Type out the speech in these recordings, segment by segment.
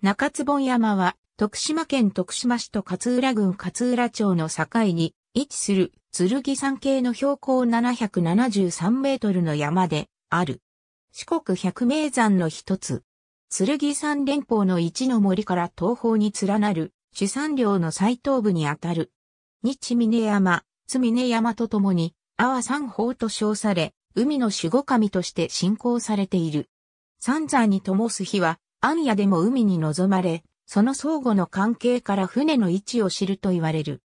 中津本山は、徳島県徳島市と勝浦郡勝浦町の境に位置する剣山系の標高773メートルの山である。四国百名山の一つ。剣山連峰の一の森から東方に連なる主山領の最東部にあたる。日峰山、津峰山とともに、阿波山峰と称され、海の守護神として信仰されている。三山に灯す日は、暗夜でも海に望まれ、その相互の関係から船の位置を知ると言われる。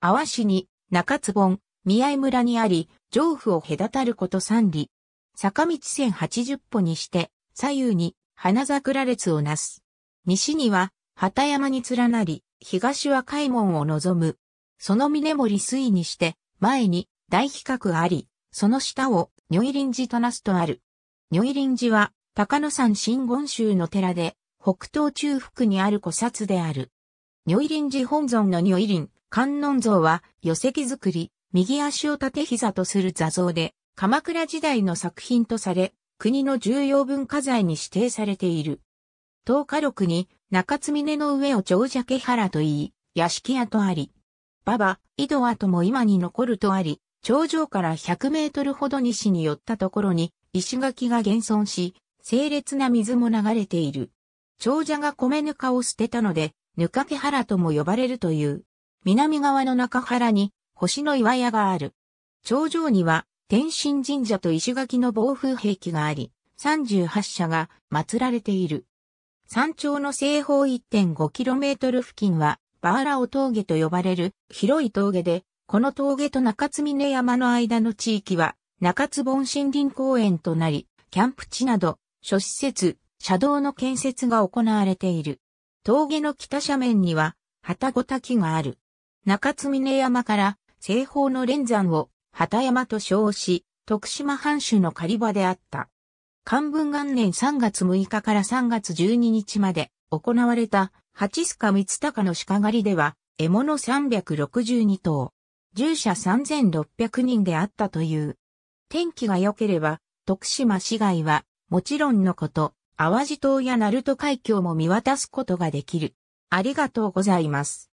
淡市に中津本、宮井村にあり、上府を隔たること三里。坂道線八十歩にして、左右に花桜列をなす。西には畑山に連なり、東は海門を望む。その峰森水にして、前に大比較あり、その下を如意林寺となすとある。如意林寺は高野山真言宗の寺で、北東中腹にある古刹である。如意林寺本尊の如意林、観音像は、寄席作り、右足を立て膝とする座像で、鎌倉時代の作品とされ、国の重要文化財に指定されている。東火録に、中津峰の上を長者家原と言い、屋敷屋とあり、馬場、井戸跡も今に残るとあり、頂上から100メートルほど西に寄ったところに、石垣が現存し、清冽な水も流れている。長者が米ぬかを捨てたので、ぬかけ原とも呼ばれるという。南側の中原に、星の岩屋がある。頂上には、天神神社と石垣の防風兵器があり、38社が祀られている。山頂の西方 1.5km 付近は、バーラオ峠と呼ばれる広い峠で、この峠と中津峰山の間の地域は、中津盆森林公園となり、キャンプ地など諸施設、車道の建設が行われている。峠の北斜面には、旗子滝がある。中津峰山から西方の連山を旗山と称し、徳島藩主の狩り場であった。漢文元年3月6日から3月12日まで行われた八須賀光隆の鹿狩りでは、獲物362頭、従者3600人であったという。天気が良ければ、徳島市街はもちろんのこと、淡路島や鳴門海峡も見渡すことができる。ありがとうございます。